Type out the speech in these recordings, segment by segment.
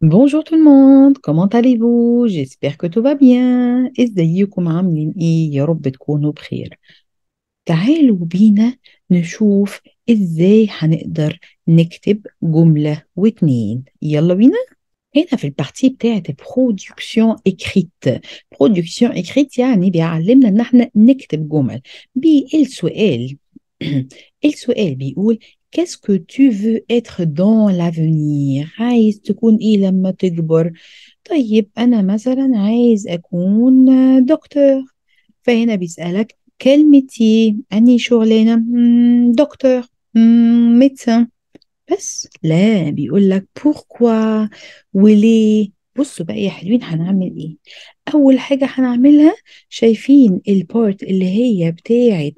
Bonjour tout le monde comment allez-vous j'espère que tout va bien ازيكم عاملين ايه يا رب تكونوا بخير تعالوا بينا نشوف ازاي هنقدر نكتب جملة واتنين يلا بينا هنا في البارتي بتاعت برودكسيون اكريت برودكسيون اكريت يعني بيعلمنا ان احنا نكتب جمل بالسؤال السؤال بيقول quest تو فو اتر دون لافونيغ عايز تكون ايه لما تكبر طيب انا مثلا عايز اكون دكتور فهنا بيسألك كلمتي اني شغلانة دكتور ميدسان بس لا بيقول لك بوركوا وليه بصوا بقى يا حلوين هنعمل ايه اول حاجه هنعملها شايفين البارت اللي هي بتاعه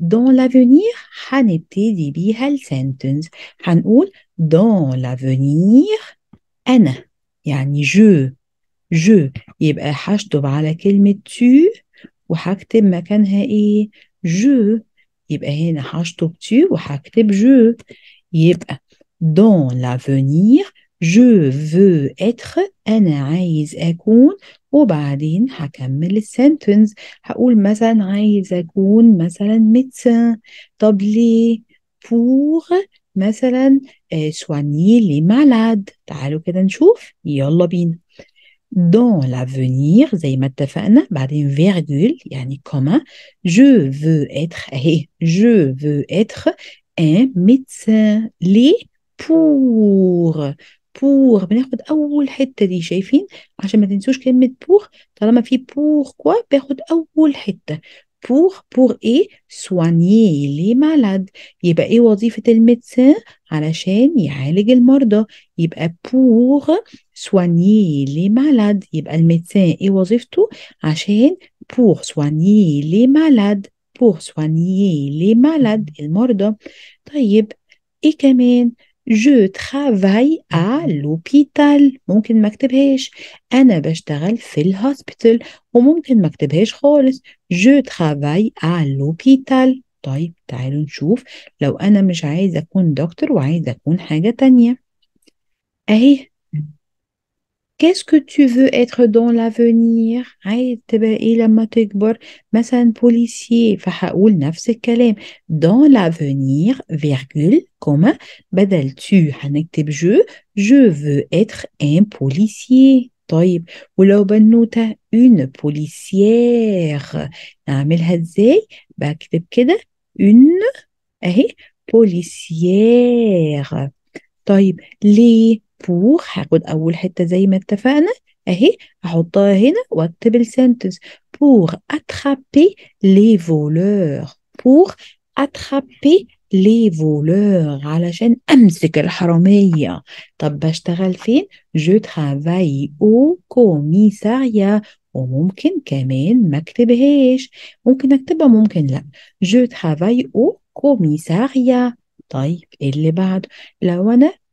dans l'avenir, hanété dibi hal sentence. Hanoul, dans l'avenir, en, yani je, je, yibé hach doba la kelme tu, ou hakte makan hae, je, yibé hach tu, ou hakte je, dans l'avenir, je veux être أنا عايز أكون وبعدين هكمل السنتنس هقول مثلا عايز اكون مثلا ميدسان طب ليه؟ pour مثلا soigner les malades تعالوا كده نشوف يلا بينا dans l'avenir زي ما اتفقنا بعدين virgule يعني كوما je veux être اهي je veux être un médecin ليه pour بور بناخد اول حته دي شايفين عشان ما تنسوش كلمه بور طالما في بور كوا باخد اول حته بور بور ايه سواني لي مالاد يبقى ايه وظيفة الميدسان علشان يعالج المرضى يبقى بور سواني لي مالاد يبقى الميدسان ايه وظيفته عشان بور سواني لي مالاد بور سواني لي مالاد المرضى طيب ايه كمان جو travaille à لوبيتال ممكن ما اكتبهاش انا بشتغل في الهوسبيتال وممكن ما اكتبهاش خالص جو travaille à لوبيتال طيب تعالوا نشوف لو انا مش عايزه اكون دكتور وعايزه اكون حاجه تانية اهي Qu'est-ce que tu veux être dans l'avenir Oui, tu vois, il a un mot très un policier. Donc, je vais dire la Dans l'avenir, virgule, comma, tu vas je. Je veux être un policier. D'accord Ou alors, ben, tu une policière. Comment on fait On écrit comme ça. Une policière. D'accord بور هاخد أول حتة زي ما اتفقنا أهي احطها هنا وأكتب السنتنس بور أترابي لي فولور بور أترابي لي فولور علشان أمسك الحرامية طب بشتغل فين؟ جو ترافاي أو كوميساريا وممكن كمان ما اكتبهاش ممكن اكتبها ممكن لا جو ترافاي او كوميساريا طيب إيه اللي بعده لو انا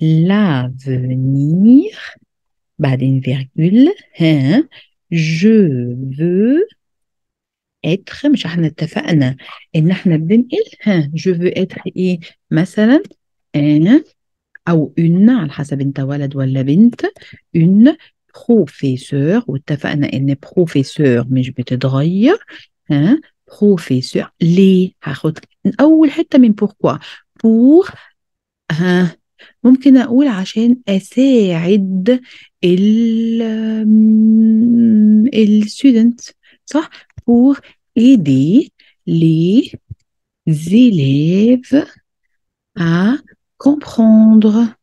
l'avenir بعدين virgule, ها جو veux être مش احنا اتفقنا ان احنا بننقل ها جو veux être ايه مثلا ان او ان على حسب انت ولد ولا بنت ان بروفيسور واتفقنا ان بروفيسور مش بتتغير ها بروفيسور ليه هاخد اول حته من بوركوا بور ها ممكن أقول عشان أساعد ال students صح pour aider les élèves à comprendre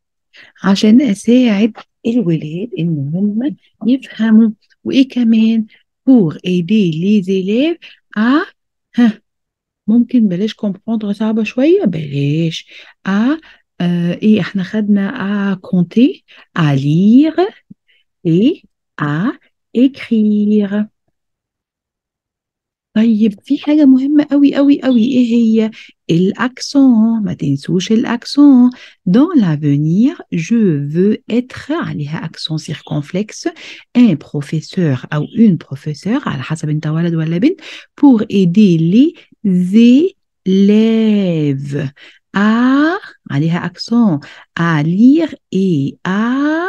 عشان أساعد الولاد إن هم يفهموا وإيه كمان pour aider les élèves à ها ممكن بلاش كومبوندر صعبة شوية بلاش à et à compter, à lire et à écrire. dans l'avenir je veux être عليها circonflexe un professeur ou une professeure pour aider les élèves à, عليها accent, à lire et à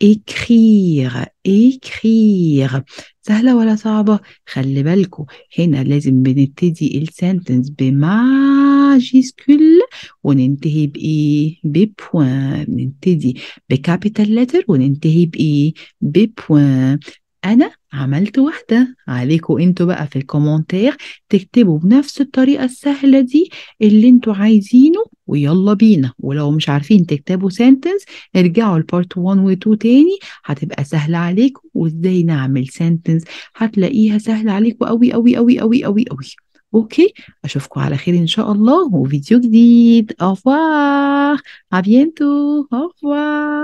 écrire écrire سهلة ولا صعبة خلي بالكو هنا لازم بنبتدي السنتنس بماجيسكول وننتهي بإيه e، ببوان بنبتدي بكابيتال لتر وننتهي بإيه e، ببوان أنا عملت واحدة عليكوا انتوا بقى في الكومنتير تكتبوا بنفس الطريقة السهلة دي اللي انتوا عايزينه ويلا بينا ولو مش عارفين تكتبوا سنتنس ارجعوا لبارت 1 و 2 تاني هتبقى سهلة عليكوا وازاي نعمل سنتنس هتلاقيها سهلة عليكوا قوي قوي قوي قوي قوي قوي اوكي اشوفكم على خير ان شاء الله وفيديو جديد اوفوار ا bientôt